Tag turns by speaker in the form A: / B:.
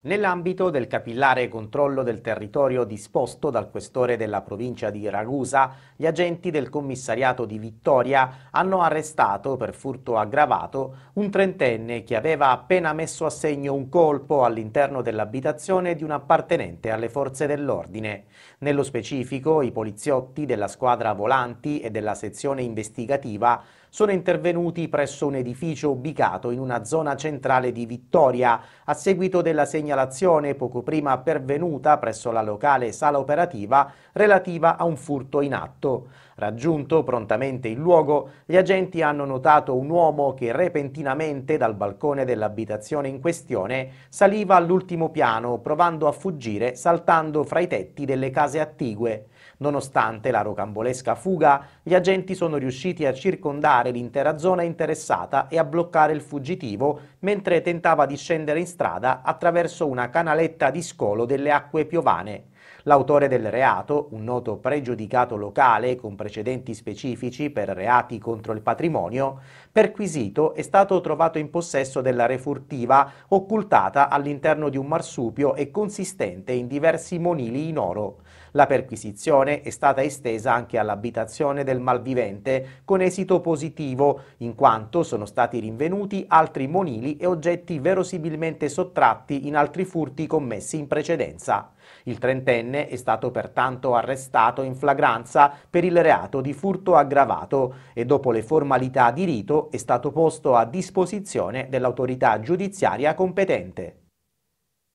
A: Nell'ambito del capillare controllo del territorio disposto dal questore della provincia di Ragusa, gli agenti del commissariato di Vittoria hanno arrestato per furto aggravato un trentenne che aveva appena messo a segno un colpo all'interno dell'abitazione di un appartenente alle forze dell'ordine. Nello specifico, i poliziotti della squadra volanti e della sezione investigativa sono intervenuti presso un edificio ubicato in una zona centrale di Vittoria a seguito della segnalazione segnalazione poco prima pervenuta presso la locale sala operativa relativa a un furto in atto. Raggiunto prontamente il luogo, gli agenti hanno notato un uomo che repentinamente dal balcone dell'abitazione in questione saliva all'ultimo piano provando a fuggire saltando fra i tetti delle case attigue. Nonostante la rocambolesca fuga, gli agenti sono riusciti a circondare l'intera zona interessata e a bloccare il fuggitivo mentre tentava di scendere in strada attraverso attraverso una canaletta di scolo delle acque piovane. L'autore del reato, un noto pregiudicato locale con precedenti specifici per reati contro il patrimonio, perquisito è stato trovato in possesso della refurtiva occultata all'interno di un marsupio e consistente in diversi monili in oro. La perquisizione è stata estesa anche all'abitazione del malvivente con esito positivo, in quanto sono stati rinvenuti altri monili e oggetti verosimilmente sottratti in altri furti commessi in precedenza. Il trentenne è stato pertanto arrestato in flagranza per il reato di furto aggravato e dopo le formalità di rito è stato posto a disposizione dell'autorità giudiziaria competente.